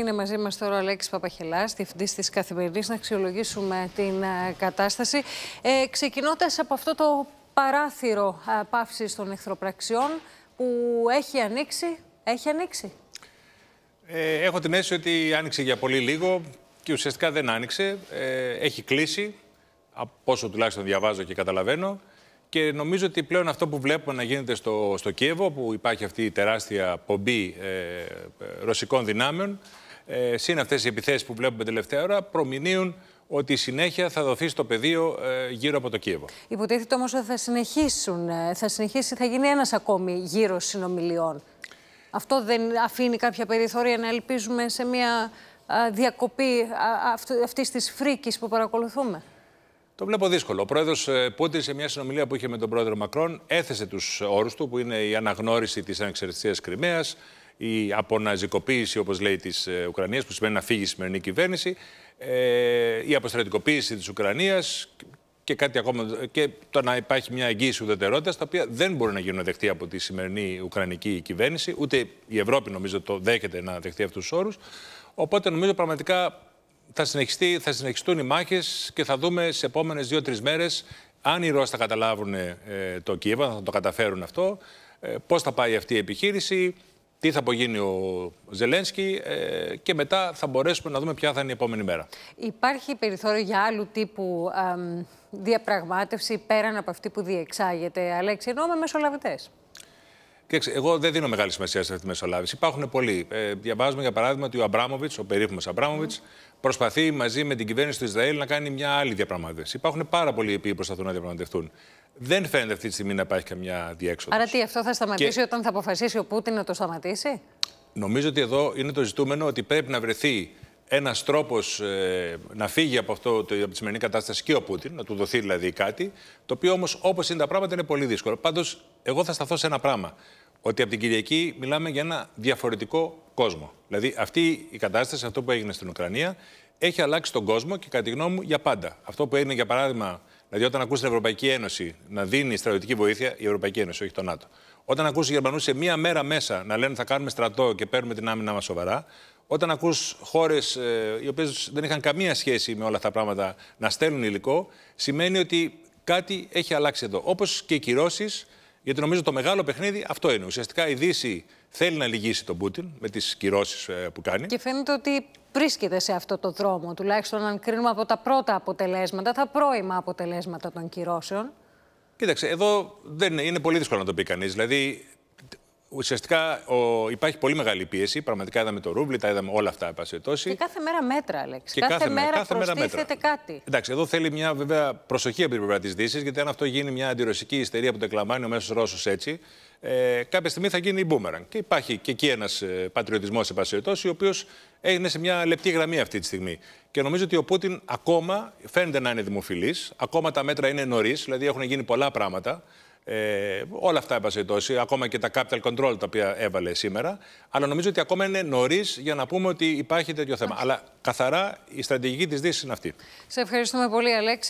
Είναι μαζί μας τώρα ο Αλέξης Παπαχελάς, διευθυντής της Καθημερινής να αξιολογήσουμε την ε, κατάσταση. Ε, ξεκινώντας από αυτό το παράθυρο ε, παύσης των εχθροπραξιών που έχει ανοίξει, έχει ανοίξει. Ε, έχω την αίσθηση ότι άνοιξε για πολύ λίγο και ουσιαστικά δεν άνοιξε. έχει κλείσει, από όσο τουλάχιστον διαβάζω και καταλαβαίνω. Και νομίζω ότι πλέον αυτό που βλέπουμε να γίνεται στο, στο Κίεβο, που υπάρχει αυτή η τεράστια πομπή ε, ρωσικών δυνάμεων, ε, συν αυτές οι επιθέσεις που βλέπουμε τελευταία ώρα, προμηνύουν ότι η συνέχεια θα δοθεί στο πεδίο ε, γύρω από το Κίεβο. Υποτίθεται όμως ότι θα συνεχίσουν, ε, θα συνεχίσει, θα γίνει ένας ακόμη γύρος συνομιλιών. Αυτό δεν αφήνει κάποια περιθώρια να ελπίζουμε σε μια διακοπή αυτής της φρίκης που παρακολουθούμε. Το βλέπω δύσκολο. Ο πρόεδρος ε, Πούτιν, σε μια συνομιλία που είχε με τον πρόεδρο Μακρόν, έθεσε τους όρους του, που είναι η αναγνώριση της ανεξαρτησίας Κρυμαίας, η αποναζικοποίηση, όπως λέει, της ε, Ουκρανίας, που σημαίνει να φύγει η σημερινή κυβέρνηση, ε, η αποστρατικοποίηση της Ουκρανίας και, κάτι ακόμα, και το να υπάρχει μια εγγύηση ουδετερότητας, τα οποία δεν μπορεί να γίνουν δεχτεί από τη σημερινή Ουκρανική κυβέρνηση, ούτε η Ευρώπη νομίζω το δέχεται να δεχτεί αυτούς τους όρους. Οπότε νομίζω πραγματικά θα, συνεχιστεί, συνεχιστούν οι μάχες και θα δούμε σε επόμενες δύο-τρει μέρες αν οι Ρώσοι θα καταλάβουν ε, το Κίεβο, θα το καταφέρουν αυτό, ε, πώς θα πάει αυτή η επιχείρηση τι θα απογίνει ο Ζελένσκι ε, και μετά θα μπορέσουμε να δούμε ποια θα είναι η επόμενη μέρα. Υπάρχει περιθώριο για άλλου τύπου διαπραγμάτευση πέραν από αυτή που διεξάγεται, Αλέξη, ενώ με μεσολαβητές εγώ δεν δίνω μεγάλη σημασία σε αυτή τη μεσολάβηση. Υπάρχουν πολλοί. Ε, διαβάζουμε για παράδειγμα ότι ο Αμπράμοβιτ, ο περίφημος Αμπράμοβιτ, προσπαθεί μαζί με την κυβέρνηση του Ισραήλ να κάνει μια άλλη διαπραγμάτευση. Υπάρχουν πάρα πολλοί οι οποίοι προσπαθούν να διαπραγματευτούν. Δεν φαίνεται αυτή τη στιγμή να υπάρχει καμιά διέξοδος. Άρα τι, αυτό θα σταματήσει όταν θα αποφασίσει ο Πούτιν να το σταματήσει. Νομίζω ότι εδώ είναι το ζητούμενο ότι πρέπει να βρεθεί ένας τρόπος ε, να φύγει από, αυτό, το, από τη σημερινή κατάσταση και ο Πούτιν, να του δοθεί δηλαδή κάτι, το οποίο όμως όπως είναι τα πράγματα είναι πολύ δύσκολο. Πάντως, εγώ θα σταθώ σε ένα πράγμα. Ότι από την Κυριακή μιλάμε για ένα διαφορετικό κόσμο. Δηλαδή, αυτή η κατάσταση, αυτό που έγινε στην Ουκρανία, έχει αλλάξει τον κόσμο και κατά τη γνώμη μου για πάντα. Αυτό που έγινε, για παράδειγμα, δηλαδή όταν ακούσει την Ευρωπαϊκή Ένωση να δίνει στρατιωτική βοήθεια, η Ευρωπαϊκή Ένωση, όχι το ΝΑΤΟ. Όταν ακούσει οι Γερμανούς σε μία μέρα μέσα να λένε θα κάνουμε στρατό και παίρνουμε την άμυνα μας σοβαρά, όταν ακούς χώρες ε, οι οποίες δεν είχαν καμία σχέση με όλα αυτά τα πράγματα να στέλνουν υλικό, σημαίνει ότι κάτι έχει αλλάξει εδώ. Όπως και οι κυρώσεις, γιατί νομίζω το μεγάλο παιχνίδι αυτό είναι. Ουσιαστικά η Δύση θέλει να λυγίσει τον Πούτιν με τις κυρώσεις ε, που κάνει. Και φαίνεται ότι βρίσκεται σε αυτό το δρόμο. Τουλάχιστον αν κρίνουμε από τα πρώτα αποτελέσματα, τα πρώιμα αποτελέσματα των κυρώσεων. Κοίταξε, εδώ δεν είναι, είναι πολύ δύσκολο να το πει κανείς. Δηλαδή, ουσιαστικά ο, υπάρχει πολύ μεγάλη πίεση. Πραγματικά είδαμε το ρούβλι, τα είδαμε όλα αυτά. Τόση. Και κάθε μέρα μέτρα, Αλέξ. Και κάθε, κάθε μέρα που προστίθεται κάτι. Εντάξει, εδώ θέλει μια βέβαια προσοχή από την πλευρά της Δύσης, γιατί αν αυτό γίνει μια αντιρωσική ιστερία που το εκλαμβάνει ο μέσος Ρώσος έτσι, ε, κάποια στιγμή θα γίνει η μπούμεραν. Και υπάρχει και εκεί ένας ε, πατριωτισμός, σε ο οποίος έγινε σε μια λεπτή γραμμή αυτή τη στιγμή. Και νομίζω ότι ο Πούτιν ακόμα φαίνεται να είναι δημοφιλής, ακόμα τα μέτρα είναι νωρίς, δηλαδή έχουν γίνει πολλά πράγματα. Ε, όλα αυτά, έπασε η τόση, ακόμα και τα capital control τα οποία έβαλε σήμερα. Αλλά νομίζω ότι ακόμα είναι νωρίς για να πούμε ότι υπάρχει τέτοιο θέμα. Αλλά καθαρά η στρατηγική της Δύσης είναι αυτή. Σε ευχαριστούμε πολύ, Αλέξη.